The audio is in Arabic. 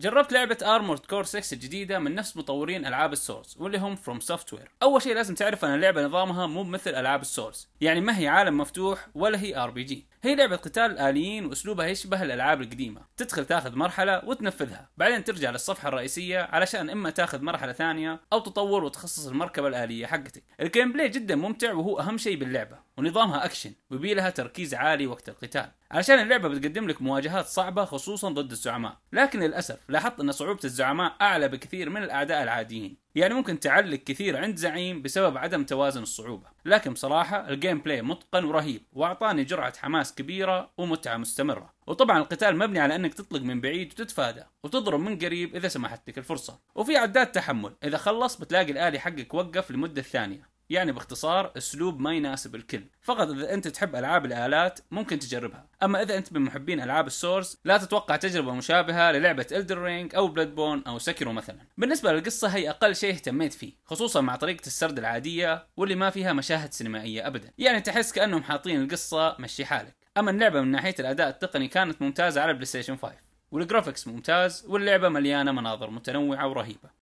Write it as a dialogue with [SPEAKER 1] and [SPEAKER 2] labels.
[SPEAKER 1] جربت لعبة ارمورد كور 6 الجديدة من نفس مطورين العاب السورس واللي هم فروم سوفت وير. أول شيء لازم تعرف أن اللعبة نظامها مو مثل العاب السورس، يعني ما هي عالم مفتوح ولا هي ار بي جي. هي لعبة قتال الاليين وأسلوبها يشبه الألعاب القديمة، تدخل تاخذ مرحلة وتنفذها، بعدين ترجع للصفحة الرئيسية علشان إما تاخذ مرحلة ثانية أو تطور وتخصص المركبة الآلية حقتك. الجيم بلاي جدا ممتع وهو أهم شيء باللعبة، ونظامها اكشن ويبي لها تركيز عالي وقت القتال علشان اللعبه بتقدم لك مواجهات صعبه خصوصا ضد الزعماء لكن للاسف لاحظت ان صعوبه الزعماء اعلى بكثير من الاعداء العاديين يعني ممكن تعلق كثير عند زعيم بسبب عدم توازن الصعوبه لكن بصراحه الجيم بلاي متقن ورهيب واعطاني جرعه حماس كبيره ومتعه مستمره وطبعا القتال مبني على انك تطلق من بعيد وتتفادى وتضرب من قريب اذا سمحت لك الفرصه وفي عداد تحمل اذا خلص بتلاقي الالي حقك وقف لمده ثانيه يعني باختصار اسلوب ما يناسب الكل فقط اذا انت تحب العاب الالات ممكن تجربها اما اذا انت من محبين العاب السورس لا تتوقع تجربه مشابهه للعبه الدر رينج او بلاد بون او سكرو مثلا بالنسبه للقصه هي اقل شيء اهتميت فيه خصوصا مع طريقه السرد العاديه واللي ما فيها مشاهد سينمائيه ابدا يعني تحس كانهم حاطين القصه مشي حالك اما اللعبه من ناحيه الاداء التقني كانت ممتازه على بلاي ستيشن 5 والجرافكس ممتاز واللعبه مليانه مناظر متنوعه ورهيبه